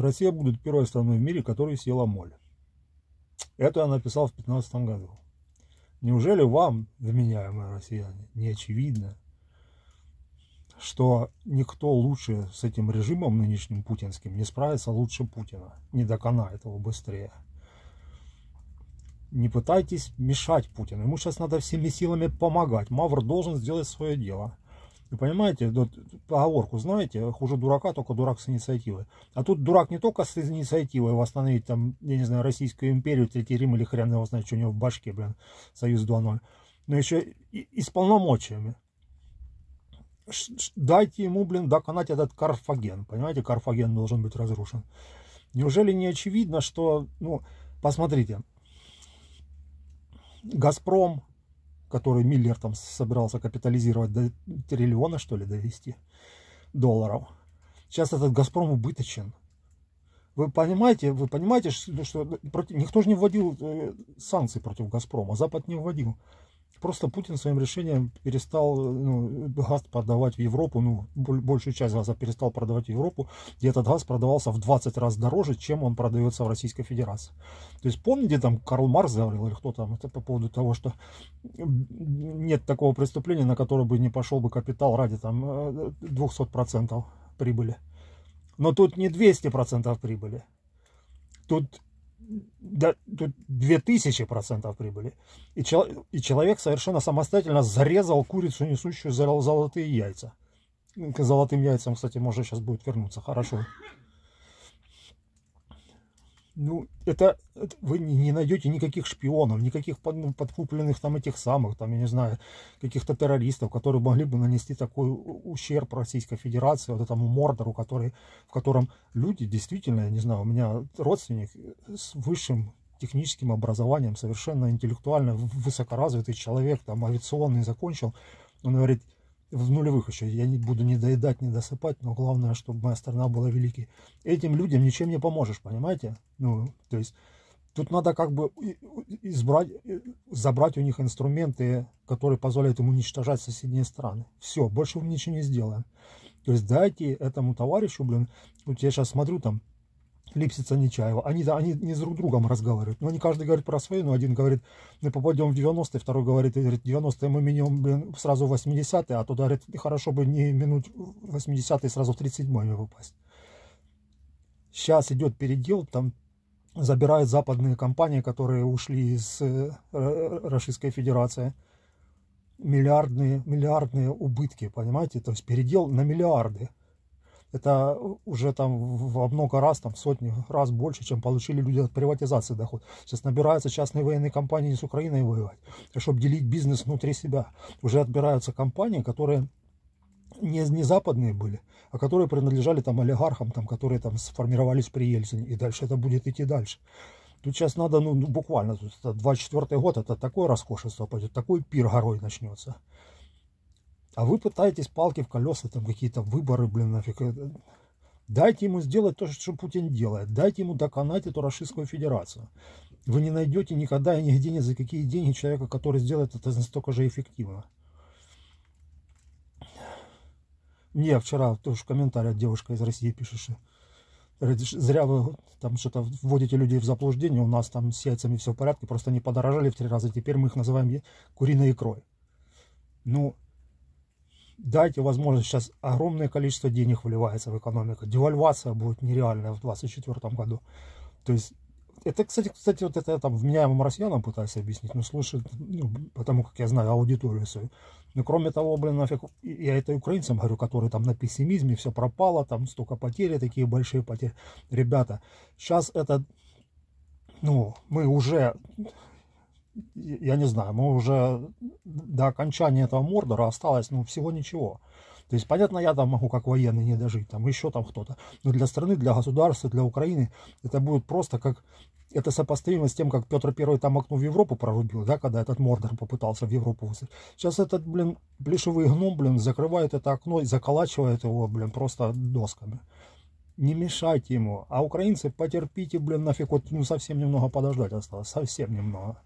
Россия будет первой страной в мире, которая съела моль. Это я написал в 2015 году. Неужели вам, вменяемые россияне, не очевидно, что никто лучше с этим режимом нынешним путинским не справится лучше Путина, не до доконает этого быстрее? Не пытайтесь мешать Путину. Ему сейчас надо всеми силами помогать. Мавр должен сделать свое дело. Вы понимаете, вот поговорку, знаете, хуже дурака, только дурак с инициативой. А тут дурак не только с инициативой восстановить там, я не знаю, Российскую империю, Третий Рим или хрен его знает, что у него в башке, блин, Союз 2.0, но еще и, и с полномочиями. Ш -ш дайте ему, блин, доконать этот Карфаген, понимаете, Карфаген должен быть разрушен. Неужели не очевидно, что, ну, посмотрите, Газпром, который Миллер там собирался капитализировать до триллиона, что ли, довести долларов. Сейчас этот «Газпром» убыточен. Вы понимаете, вы понимаете, ну, что, что ну, против, никто же не вводил э, санкции против «Газпрома», Запад не вводил. Просто Путин своим решением перестал ну, газ продавать в Европу, ну, большую часть газа перестал продавать в Европу, где этот газ продавался в 20 раз дороже, чем он продается в Российской Федерации. То есть помните, там Карл Марс говорил, или кто там, это по поводу того, что нет такого преступления, на которое бы не пошел бы капитал ради там 200% э, прибыли. Но тут не 200% прибыли, тут да, тут 2000% прибыли. И, чел, и человек совершенно самостоятельно зарезал курицу, несущую золотые яйца. К золотым яйцам, кстати, можно сейчас будет вернуться. Хорошо ну, это, это вы не найдете никаких шпионов, никаких под, ну, подкупленных там этих самых, там, я не знаю, каких-то террористов, которые могли бы нанести такой ущерб Российской Федерации, вот этому Мордору, который, в котором люди действительно, я не знаю, у меня родственник с высшим техническим образованием, совершенно интеллектуально высокоразвитый человек, там, авиационный закончил, он говорит, в нулевых еще, я не буду не доедать, не досыпать, но главное, чтобы моя страна была великой. Этим людям ничем не поможешь, понимаете? Ну, то есть, тут надо как бы избрать, забрать у них инструменты, которые позволяют им уничтожать соседние страны. Все, больше мы ничего не сделаем. То есть, дайте этому товарищу, блин, вот я сейчас смотрю там, Липсица Нечаева. Они, они не с друг другом разговаривают. Но ну, они каждый говорит про свои, но один говорит, мы попадем в 90-е, второй говорит, 90-е «Э, мы минем, блин, сразу в 80-е, а туда говорит, хорошо бы не минуть 80-е, сразу в 37-е попасть. Сейчас идет передел, там забирают западные компании, которые ушли из э, Российской Федерации. Миллиардные, миллиардные убытки, понимаете? То есть передел на миллиарды это уже там во много раз, там в сотни раз больше, чем получили люди от приватизации доход. Сейчас набираются частные военные компании с Украиной воевать, чтобы делить бизнес внутри себя. Уже отбираются компании, которые не, не западные были, а которые принадлежали там олигархам, там, которые там сформировались при Ельцине. И дальше это будет идти дальше. Тут сейчас надо, ну, ну, буквально, тут 24 год, это такое роскошество пойдет, такой пир горой начнется. А вы пытаетесь палки в колеса, там какие-то выборы, блин, нафиг. Э, дайте ему сделать то, что Путин делает. Дайте ему доконать эту Российскую Федерацию. Вы не найдете никогда и нигде ни за какие деньги человека, который сделает это настолько же эффективно. Мне вчера тоже в комментариях девушка из России пишет, что зря вы там что-то вводите людей в заблуждение, у нас там с яйцами все в порядке, просто они подорожали в три раза, теперь мы их называем куриной икрой. Ну, дайте возможность, сейчас огромное количество денег вливается в экономику, девальвация будет нереальная в 2024 году. То есть это, кстати, кстати, вот это я там вменяемым россиянам пытаюсь объяснить, но слушают, ну, потому как я знаю аудиторию свою. Но кроме того, блин, нафиг, я это украинцам говорю, которые там на пессимизме, все пропало, там столько потери, такие большие потери. Ребята, сейчас это, ну, мы уже я не знаю, мы уже до окончания этого Мордора осталось, ну, всего ничего. То есть, понятно, я там могу как военный не дожить, там еще там кто-то. Но для страны, для государства, для Украины это будет просто как... Это сопоставимо с тем, как Петр Первый там окно в Европу прорубил, да, когда этот Мордор попытался в Европу высадить. Сейчас этот, блин, плешевый гном, блин, закрывает это окно и заколачивает его, блин, просто досками не мешайте ему. А украинцы, потерпите, блин, нафиг, вот, ну, совсем немного подождать осталось, совсем немного.